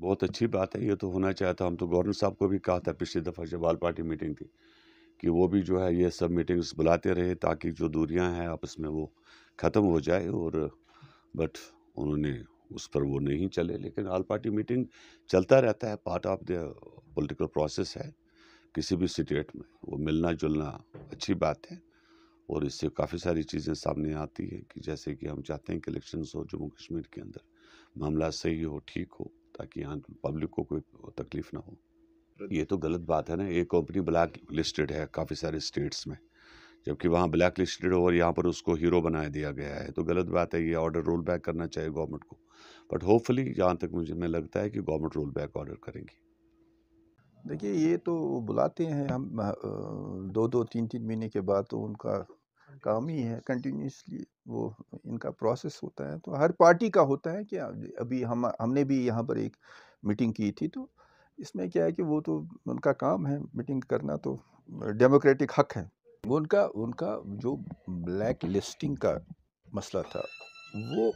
बहुत अच्छी बात है ये तो होना चाहिए था हम तो गवर्नर साहब को भी कहा था पिछली दफ़ा जब आल पार्टी मीटिंग थी कि वो भी जो है ये सब मीटिंग्स बुलाते रहे ताकि जो दूरियां हैं आपस में वो ख़त्म हो जाए और बट उन्होंने उस पर वो नहीं चले लेकिन आल पार्टी मीटिंग चलता रहता है part of the political process है किसी भी स्टेट में वो मिलना जुलना अच्छी बात है और इससे काफ़ी सारी चीज़ें सामने आती हैं कि जैसे कि हम चाहते हैं कि इलेक्शन हो जम्मू कश्मीर के अंदर मामला सही हो ठीक हो ताकि यहाँ पब्लिक को कोई तकलीफ ना हो ये तो गलत बात है ना ये कंपनी ब्लैक लिस्टेड है काफ़ी सारे स्टेट्स में जबकि वहाँ ब्लैक लिस्टेड हो और यहाँ पर उसको हीरो बनाया दिया गया है तो गलत बात है ये ऑर्डर रोल बैक करना चाहिए गवर्नमेंट को बट होपफुली जहाँ तक मुझे मैं लगता है कि गवर्नमेंट रोल बैक ऑर्डर करेंगी देखिए ये तो बुलाते हैं हम दो दो तीन तीन महीने के बाद तो उनका काम ही है कंटिन्यूसली वो इनका प्रोसेस होता है तो हर पार्टी का होता है कि अभी हम हमने भी यहाँ पर एक मीटिंग की थी तो इसमें क्या है कि वो तो उनका काम है मीटिंग करना तो डेमोक्रेटिक हक है वो उनका उनका जो ब्लैक लिस्टिंग का मसला था वो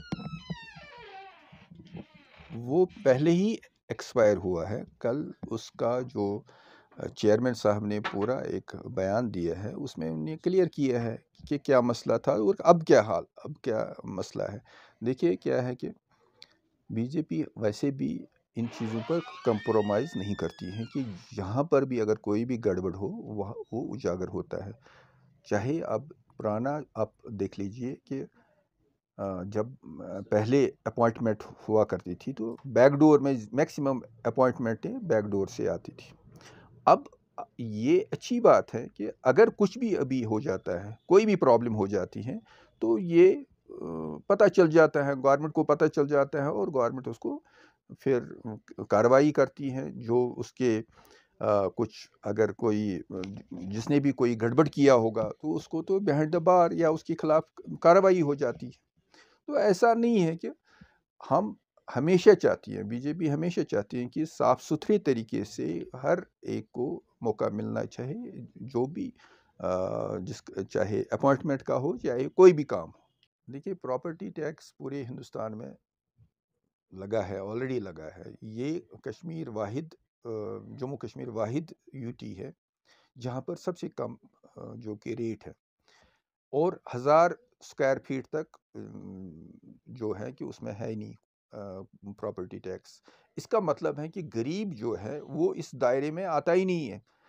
वो पहले ही एक्सपायर हुआ है कल उसका जो चेयरमैन साहब ने पूरा एक बयान दिया है उसमें उन्हें क्लियर किया है कि क्या मसला था और अब क्या हाल अब क्या मसला है देखिए क्या है कि बीजेपी वैसे भी इन चीज़ों पर कंप्रोमाइज़ नहीं करती है कि यहाँ पर भी अगर कोई भी गड़बड़ हो वह वो उजागर होता है चाहे अब पुराना आप देख लीजिए कि जब पहले अपॉइंटमेंट हुआ करती थी तो बैकडोर में मैक्सिमम अपॉइंटमेंटें बैकडोर से आती थी अब ये अच्छी बात है कि अगर कुछ भी अभी हो जाता है कोई भी प्रॉब्लम हो जाती है तो ये पता चल जाता है गवर्नमेंट को पता चल जाता है और गवर्नमेंट उसको फिर कार्रवाई करती है जो उसके आ, कुछ अगर कोई जिसने भी कोई गड़बड़ किया होगा तो उसको तो बिहाइंड द बार या उसके खिलाफ कार्रवाई हो जाती है तो ऐसा नहीं है कि हम हमेशा चाहती हैं बीजेपी हमेशा चाहती हैं कि साफ़ सुथरे तरीके से हर एक को मौका मिलना चाहिए जो भी जिस चाहे अपॉइंटमेंट का हो चाहे कोई भी काम हो देखिए प्रॉपर्टी टैक्स पूरे हिंदुस्तान में लगा है ऑलरेडी लगा है ये कश्मीर वाहिद जम्मू कश्मीर वाहिद यूटी है जहाँ पर सबसे कम जो कि रेट है और हज़ार स्क्वायर फीट तक जो है कि उसमें है ही नहीं प्रॉपर्टी टैक्स इसका मतलब है कि गरीब जो है वो इस दायरे में आता ही नहीं है